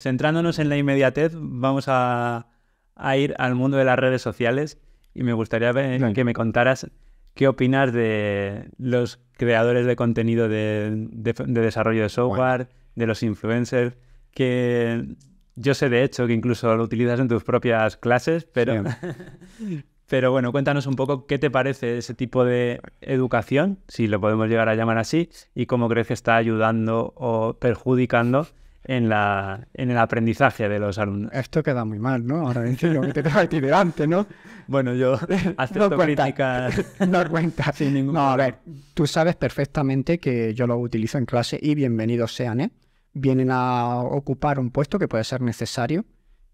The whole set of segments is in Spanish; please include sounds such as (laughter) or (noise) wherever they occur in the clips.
Centrándonos en la inmediatez, vamos a, ir al mundo de las redes sociales y me gustaría ver, que me contaras qué opinas de los creadores de contenido de, desarrollo de software, de los influencers, que yo sé de hecho que incluso lo utilizas en tus propias clases, pero, (laughs) pero bueno, cuéntanos un poco qué te parece ese tipo de educación, si lo podemos llegar a llamar así, y cómo crees que está ayudando o perjudicando en, la, en el aprendizaje de los alumnos. Esto queda muy mal, ¿no? Ahora (laughs) entiendo lo que te trae delante, ¿no? Bueno, yo (laughs) no (laughs) no cuenta. Sin ningún no, a ver, tú sabes perfectamente que yo lo utilizo en clase y bienvenidos sean, ¿eh? Vienen a ocupar un puesto que puede ser necesario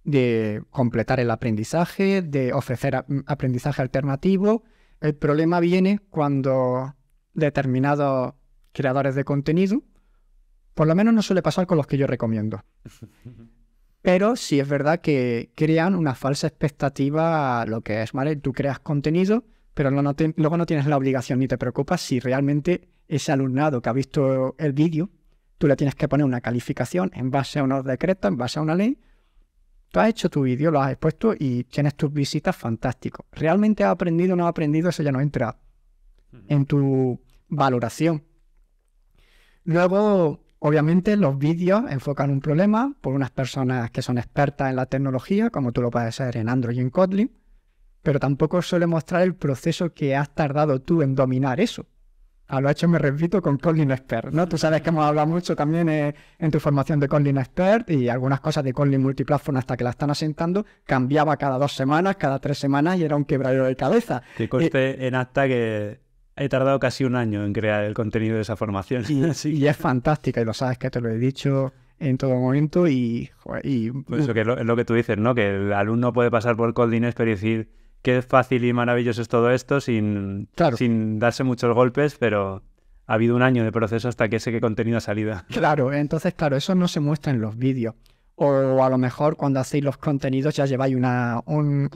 de completar el aprendizaje, de ofrecer mm, aprendizaje alternativo. El problema viene cuando determinados creadores de contenido por lo menos no suele pasar con los que yo recomiendo. Pero sí es verdad que crean una falsa expectativa lo que es, ¿vale? Tú creas contenido, pero luego no tienes la obligación ni te preocupas si realmente ese alumnado que ha visto el vídeo, tú le tienes que poner una calificación en base a unos decretos, en base a una ley. Tú has hecho tu vídeo, lo has expuesto y tienes tus visitas, fantástico. ¿Realmente ha aprendido o no ha aprendido? Eso ya no entra en tu valoración. Luego, Obviamente los vídeos enfocan un problema por unas personas que son expertas en la tecnología, como tú lo puedes hacer en Android y en Kotlin, pero tampoco suele mostrar el proceso que has tardado tú en dominar eso. A lo hecho me repito con Kotlin Expert, ¿no? Tú sabes que hemos hablado mucho también eh, en tu formación de Kotlin Expert y algunas cosas de Kotlin Multiplatform hasta que la están asentando, cambiaba cada dos semanas, cada tres semanas y era un quebradero de cabeza. Que coste eh, en acta que He tardado casi un año en crear el contenido de esa formación. Y, (laughs) es fantástica, y lo sabes que te lo he dicho en todo momento. Y, eso que es lo, que tú dices, ¿no? Que el alumno puede pasar por Coldines y decir qué fácil y maravilloso es todo esto sin, sin darse muchos golpes, pero ha habido un año de proceso hasta que ese contenido ha salido. Claro, entonces, claro, eso no se muestra en los vídeos o a lo mejor cuando hacéis los contenidos ya lleváis una, un,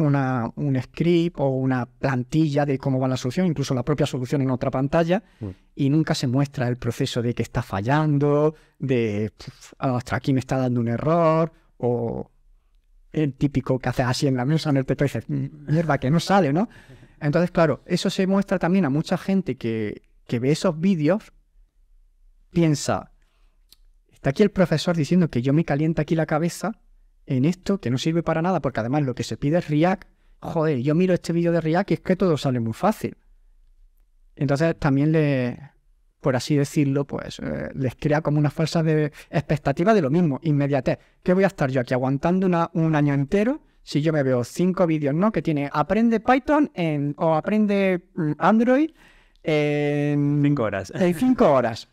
script o una plantilla de cómo va la solución, incluso la propia solución en otra pantalla, mm. y nunca se muestra el proceso de que está fallando, de hasta aquí me está dando un error, o el típico que haces así en la mesa, en el teto, y mm, mierda, que no sale, ¿no? (laughs) Entonces, claro, eso se muestra también a mucha gente que, que ve esos vídeos, piensa, aquí el profesor diciendo que yo me calienta aquí la cabeza en esto, que no sirve para nada, porque además lo que se pide es React. Joder, yo miro este vídeo de React y es que todo sale muy fácil. Entonces también le, por así decirlo, pues eh, les crea como una falsa de expectativa de lo mismo, inmediatez. ¿Qué voy a estar yo aquí aguantando un año entero si yo me veo cinco vídeos, ¿no? Que tiene aprende Python o aprende mm, Android en cinco horas. En cinco horas.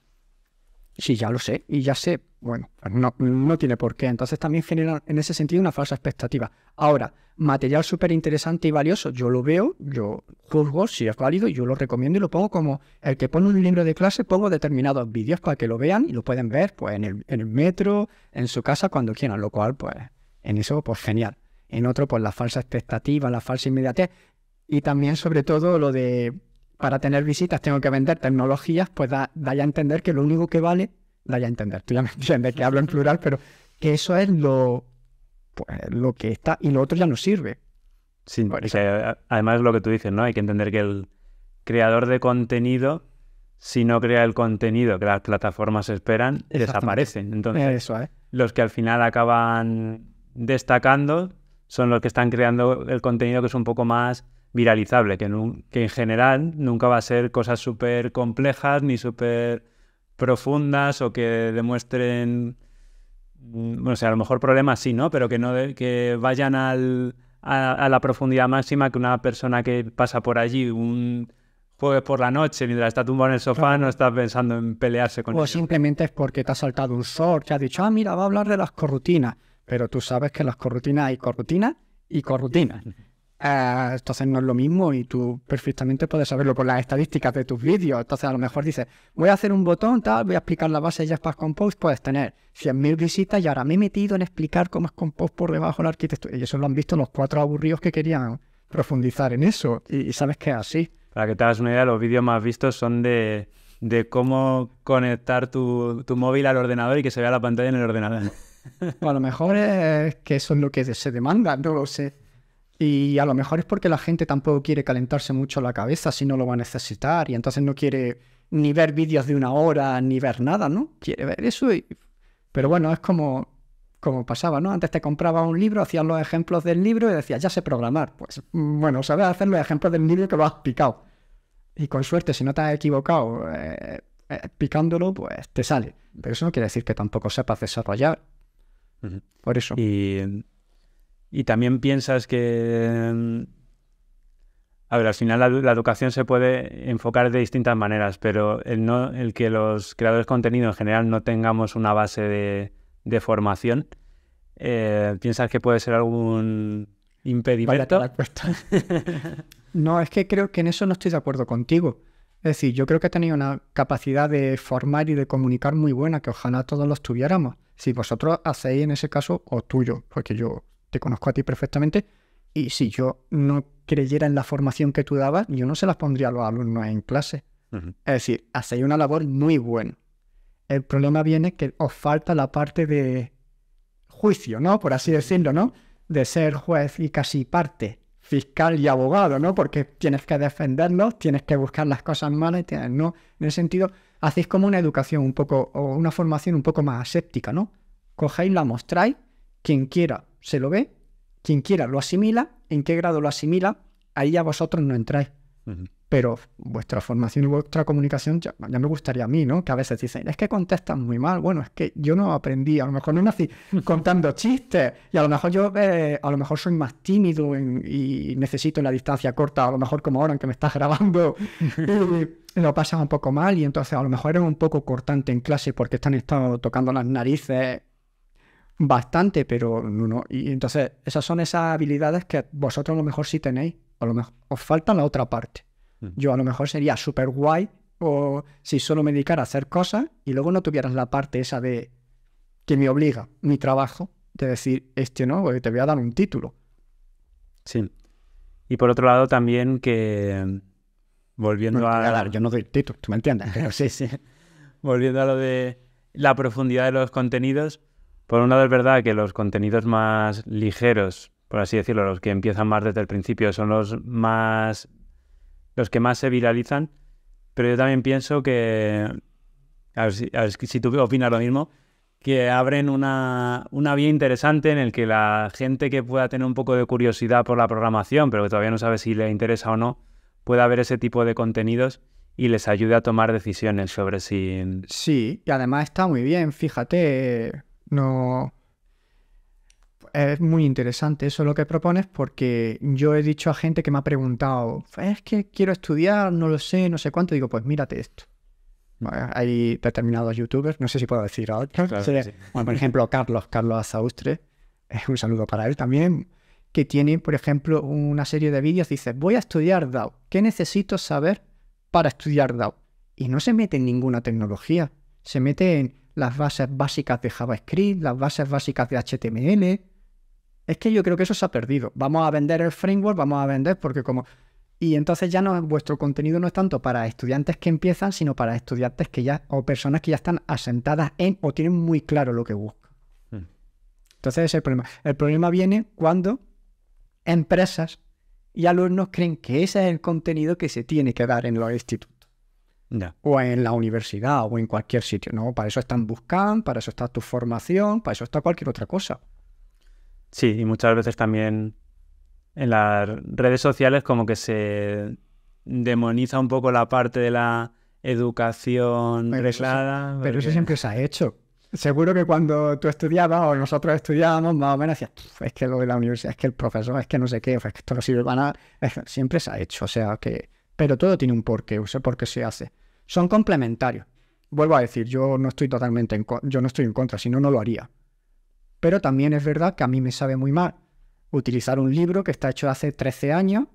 Sí, ya lo sé, y ya sé, bueno, pues no, no tiene por qué. Entonces también genera en ese sentido una falsa expectativa. Ahora, material súper interesante y valioso, yo lo veo, yo juzgo si es válido, yo lo recomiendo y lo pongo como el que pone un libro de clase, pongo determinados vídeos para que lo vean y lo pueden ver pues en el, en el metro, en su casa, cuando quieran, lo cual pues en eso pues genial. En otro pues la falsa expectativa, la falsa inmediatez y también sobre todo lo de para tener visitas tengo que vender tecnologías, pues da, ya a entender que lo único que vale, da ya a entender, tú ya me (laughs) entiendes que hablo en plural, pero que eso es lo, pues, lo que está y lo otro ya no sirve. Sí, es además lo que tú dices, ¿no? Hay que entender que el creador de contenido, si no crea el contenido que las plataformas esperan, desaparecen. Entonces, los que al final acaban destacando son los que están creando el contenido que es un poco más viralizable, que, en general nunca va a ser cosas súper complejas ni súper profundas o que demuestren, mm, bueno, o sea, a lo mejor problemas sí, ¿no? Pero que, no que vayan al, a, la profundidad máxima que una persona que pasa por allí un jueves por la noche mientras está tumbado en el sofá no está pensando en pelearse con O simplemente es porque te ha saltado un short, te ha dicho, ah, mira, va a hablar de las corrutinas. Pero tú sabes que en las corrutinas hay corrutinas y corrutinas. (laughs) Eh, entonces no es lo mismo y tú perfectamente puedes saberlo por las estadísticas de tus vídeos. Entonces a lo mejor dices, voy a hacer un botón, tal, voy a explicar la base de Jasper Compose, puedes tener 100.000 visitas y ahora me he metido en explicar cómo es Compose por debajo de la arquitectura. Y eso lo han visto los cuatro aburridos que querían profundizar en eso. Y, sabes que es así. Para que te hagas una idea, los vídeos más vistos son de, cómo conectar tu, móvil al ordenador y que se vea la pantalla en el ordenador. Pues a lo mejor es que eso es lo que se demanda, no lo sé. Y a lo mejor es porque la gente tampoco quiere calentarse mucho la cabeza si no lo va a necesitar y entonces no quiere ni ver vídeos de una hora ni ver nada, ¿no? Quiere ver eso y... Pero bueno, es como, como pasaba, ¿no? Antes te compraba un libro, hacías los ejemplos del libro y decías, ya sé programar. Pues mm, bueno, sabes hacer los ejemplos del libro que lo has picado. Y con suerte, si no te has equivocado eh, eh, picándolo, pues te sale. Pero eso no quiere decir que tampoco sepas desarrollar. Por eso. Y y también piensas que... Mm, a ver, al final la, educación se puede enfocar de distintas maneras, pero el, no, el que los creadores de contenido en general no tengamos una base de, formación, eh, ¿piensas que puede ser algún impedimento? (laughs) no, es que creo que en eso no estoy de acuerdo contigo. Es decir, yo creo que he tenido una capacidad de formar y de comunicar muy buena, que ojalá todos los tuviéramos. Si vosotros hacéis en ese caso, o tuyo, porque yo te conozco a ti perfectamente, y si yo no creyera en la formación que tú dabas, yo no se las pondría a los alumnos en clase. Es decir, hacéis una labor muy buena. El problema viene que os falta la parte de juicio, ¿no? Por así decirlo, ¿no? De ser juez y casi parte, fiscal y abogado, ¿no? Porque tienes que defenderlos, tienes que buscar las cosas malas tienes, no. En ese sentido, hacéis como una educación un poco, o una formación un poco más aséptica, ¿no? Cogéis, la mostráis, quien quiera se lo ve, quien quiera lo asimila, en qué grado lo asimila, ahí ya vosotros no entráis. Pero vuestra formación y vuestra comunicación ya, me gustaría a mí, ¿no? Que a veces dicen, es que contestan muy mal. Bueno, es que yo no aprendí, a lo mejor no nací (laughs) contando chistes y a lo mejor yo eh, a lo mejor soy más tímido y necesito la distancia corta, a lo mejor como ahora en que me estás grabando (laughs) lo pasas un poco mal y entonces a lo mejor eres un poco cortante en clase porque están estado tocando las narices bastante, pero no, no. Y entonces, esas son esas habilidades que vosotros a lo mejor sí tenéis, a lo mejor os falta la otra parte. Mm. Yo a lo mejor sería súper guay o si solo me dedicara a hacer cosas y luego no tuvieras la parte esa de que me obliga mi trabajo de decir, este no, te voy a dar un título. Sí. Y por otro lado también que volviendo a... yo no doy título, tú me entiendes, (laughs) sí, sí. volviendo a lo de la profundidad de los contenidos, por un lado es verdad que los contenidos más ligeros, por así decirlo, los que empiezan más desde el principio, son los más los que más se viralizan, pero yo también pienso que, si, a ver tú opinas lo mismo, que abren una, una vía interesante en el que la gente que pueda tener un poco de curiosidad por la programación, pero que todavía no sabe si le interesa o no, pueda ver ese tipo de contenidos y les ayude a tomar decisiones sobre si... Sí, y además está muy bien, fíjate, no. Es muy interesante eso lo que propones porque yo he dicho a gente que me ha preguntado, es que quiero estudiar, no lo sé, no sé cuánto. digo, pues mírate esto. hay determinados youtubers, no sé si puedo decir por ejemplo, Carlos, Carlos Azaustre, es un saludo para él también, que tiene, por ejemplo, una serie de vídeos, dice, voy a estudiar DAO, ¿qué necesito saber para estudiar DAO? Y no se mete en ninguna tecnología, se mete en las bases básicas de JavaScript, las bases básicas de HTML. Es que yo creo que eso se ha perdido. Vamos a vender el framework, vamos a vender porque como... Y entonces ya no, vuestro contenido no es tanto para estudiantes que empiezan, sino para estudiantes que ya, o personas que ya están asentadas en o tienen muy claro lo que buscan. Hmm. Entonces ese es el problema. El problema viene cuando empresas y alumnos creen que ese es el contenido que se tiene que dar en los institutos. O en la universidad o en cualquier sitio, ¿no? Para eso están buscando, para eso está tu formación, para eso está cualquier otra cosa. Sí, y muchas veces también en las redes sociales como que se demoniza un poco la parte de la educación pero Pero eso siempre se ha hecho. Seguro que cuando tú estudiabas o nosotros estudiábamos, más o menos decías, es que lo de la universidad, es que el profesor, es que no sé qué, es que esto no sirve para nada. siempre se ha hecho, o sea que pero todo tiene un porqué, o sea, por qué se hace. Son complementarios. Vuelvo a decir, yo no estoy totalmente en yo no estoy en contra, si no, no lo haría. Pero también es verdad que a mí me sabe muy mal utilizar un libro que está hecho hace 13 años,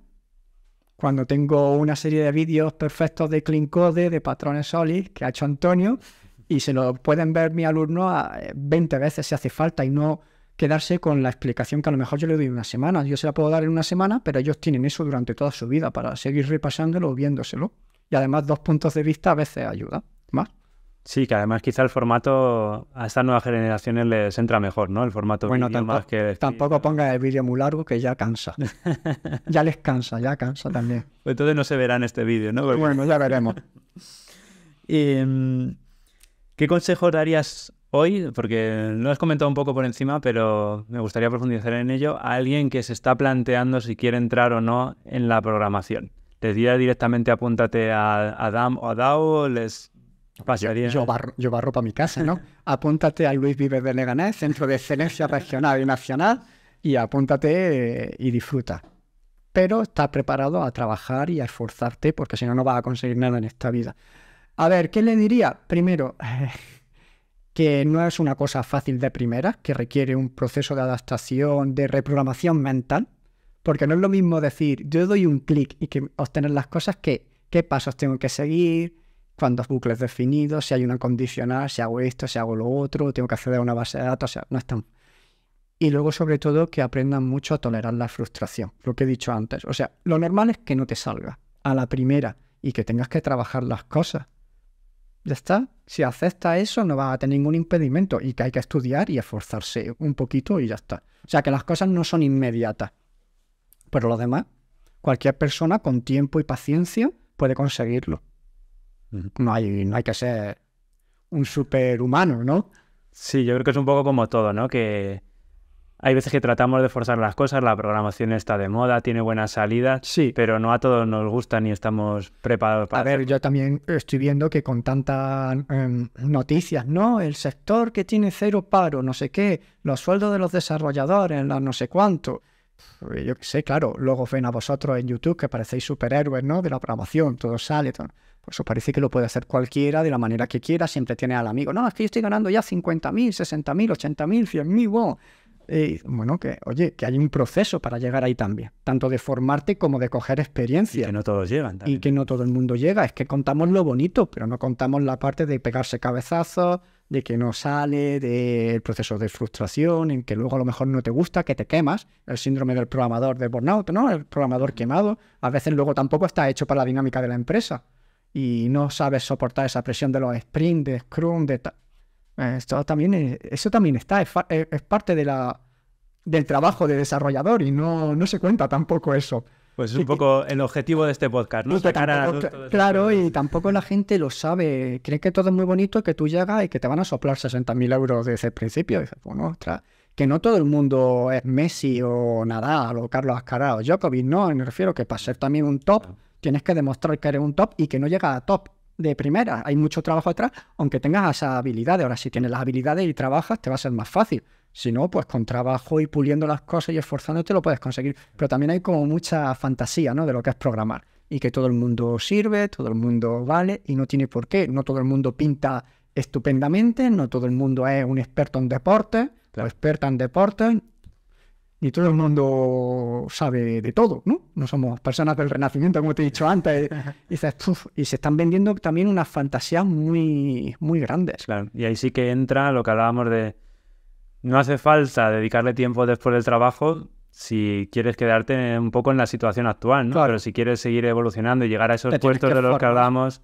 cuando tengo una serie de vídeos perfectos de Clean Code, de patrones Solid, que ha hecho Antonio, y se lo pueden ver mi alumno 20 eh, veces si hace falta y no quedarse con la explicación que a lo mejor yo le doy una semana. Yo se la puedo dar en una semana, pero ellos tienen eso durante toda su vida para seguir repasándolo viéndoselo. Y además dos puntos de vista a veces ayuda más. Sí, que además quizá el formato a estas nuevas generaciones les entra mejor, ¿no? El formato bueno, tampoco, más que... Tampoco ponga el vídeo muy largo que ya cansa. (laughs) ya les cansa, ya cansa también. (laughs) Pues entonces no se verá en este vídeo, ¿no? Bueno, ya veremos. (laughs) Em, ¿Qué consejo darías hoy, porque lo has comentado un poco por encima, pero me gustaría profundizar en ello, a alguien que se está planteando si quiere entrar o no en la programación. Te diría directamente apúntate a, Adam o a DAO? ¿Les Yo, yo, barro, para mi casa, ¿no? (laughs) apúntate a Luis Vives de Leganés, Centro de Excelencia Regional y Nacional, y apúntate eh, y disfruta. Pero está preparado a trabajar y a esforzarte, porque si no, no vas a conseguir nada en esta vida. A ver, ¿qué le diría? Primero, (laughs) que no es una cosa fácil de primera, que requiere un proceso de adaptación, de reprogramación mental, porque no es lo mismo decir, yo doy un clic y que obtener las cosas que, qué pasos tengo que seguir, cuántos bucles definidos, si hay una condicional, si hago esto, si hago lo otro, tengo que acceder a una base de datos, o sea, no es Y luego, sobre todo, que aprendan mucho a tolerar la frustración, lo que he dicho antes. O sea, lo normal es que no te salga a la primera y que tengas que trabajar las cosas ya está. Si acepta eso, no va a tener ningún impedimento y que hay que estudiar y esforzarse un poquito y ya está. O sea que las cosas no son inmediatas. Pero lo demás, cualquier persona con tiempo y paciencia puede conseguirlo. No hay, no hay que ser un superhumano, ¿no? Sí, yo creo que es un poco como todo, ¿no? Que hay veces que tratamos de forzar las cosas, la programación está de moda, tiene buena salida. pero no a todos nos gusta ni estamos preparados para A ver, yo también estoy viendo que con tantas em, noticias, ¿no? El sector que tiene cero paro, no sé qué, los sueldos de los desarrolladores, no sé cuánto. Yo sé, claro, luego ven a vosotros en YouTube que parecéis superhéroes, ¿no? De la programación, todo sale, todo. Pues os parece que lo puede hacer cualquiera de la manera que quiera, siempre tiene al amigo. No, es que yo estoy ganando ya 50.000, 60.000, 80.000, 100.000, wow eh, bueno, que oye, que hay un proceso para llegar ahí también, tanto de formarte como de coger experiencia. Y que no todos llegan. También. Y que no todo el mundo llega. Es que contamos lo bonito, pero no contamos la parte de pegarse cabezazos, de que no sale, del proceso de frustración, en que luego a lo mejor no te gusta, que te quemas, el síndrome del programador de burnout, ¿no? El programador quemado, a veces luego tampoco está hecho para la dinámica de la empresa y no sabes soportar esa presión de los sprints, de scrum, de tal eh, esto también, eso también está, eh, es, parte de la, del trabajo de desarrollador y no, se cuenta tampoco eso. Pues es un poco el objetivo de este podcast, ¿no? Pues claro, y tampoco la gente lo sabe. Cree que todo es muy bonito, que tú llegas y que te van a soplar 60.000 euros desde el principio. dices, que no todo el mundo es Messi o Nadal o Carlos Ascará o Djokovic, no, me refiero que para ser también un top tienes que demostrar que eres un top y que no llegas a top de primera. Hay mucho trabajo atrás, aunque tengas esas habilidades. Ahora, si tienes las habilidades y trabajas, te va a ser más fácil. Si no, pues con trabajo y puliendo las cosas y esforzándote lo puedes conseguir. Pero también hay como mucha fantasía, ¿no? De lo que es programar. Y que todo el mundo sirve, todo el mundo vale y no tiene por qué. No todo el mundo pinta estupendamente, no todo el mundo es un experto en deporte, la experta en deporte, y todo el mundo sabe de todo, ¿no? No somos personas del renacimiento, como te he dicho antes. (laughs) Y, se están vendiendo también unas fantasías muy, muy grandes. Claro, y ahí sí que entra lo que hablábamos de no hace falta dedicarle tiempo después del trabajo si quieres quedarte un poco en la situación actual, ¿no? Pero si quieres seguir evolucionando y llegar a esos puestos de los que hablábamos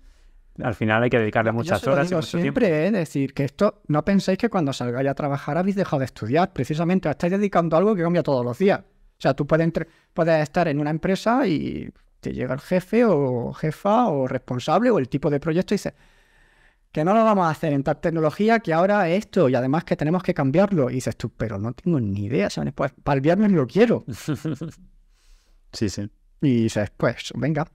al final hay que dedicarle muchas horas. siempre es ¿eh? decir que esto, no penséis que cuando salgáis a trabajar habéis dejado de estudiar, precisamente os estáis dedicando a algo que cambia todos los días. O sea, tú puedes, estar en una empresa y te llega el jefe o jefa o responsable o el tipo de proyecto y dices que no lo vamos a hacer en tal tecnología que ahora esto y además que tenemos que cambiarlo. Y dices tú, pero no tengo ni idea, ¿sabes? Pues para el viernes lo quiero. (laughs) sí, sí. Y dices, pues venga,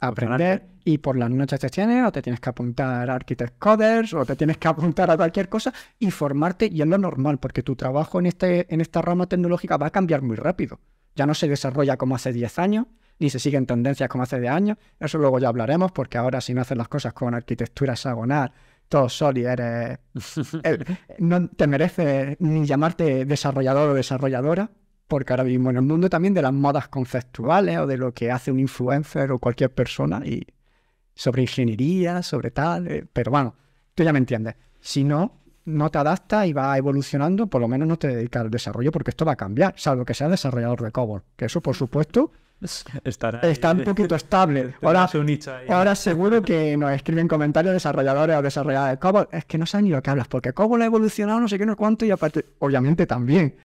aprender y por las noches te tienes o te tienes que apuntar a Architect Coders o te tienes que apuntar a cualquier cosa y formarte y es lo normal porque tu trabajo en, este, en esta rama tecnológica va a cambiar muy rápido. Ya no se desarrolla como hace 10 años ni se siguen tendencias como hace 10 años. Eso luego ya hablaremos porque ahora si no haces las cosas con arquitectura hexagonal todo sólido, eres... (laughs) no te merece ni llamarte desarrollador o desarrolladora porque ahora mismo, en el mundo también de las modas conceptuales o de lo que hace un influencer o cualquier persona y sobre ingeniería, sobre tal, eh, pero bueno, tú ya me entiendes. Si no, no te adaptas y va evolucionando, por lo menos no te dedicas al desarrollo porque esto va a cambiar, salvo que seas desarrollador de Cobol, que eso por supuesto está un poquito estable. (laughs) Ahora, ahora seguro que nos escriben comentarios desarrolladores o desarrolladores de Cobol, es que no saben ni lo que hablas porque Cobol ha evolucionado no sé qué, no cuánto y aparte, obviamente también.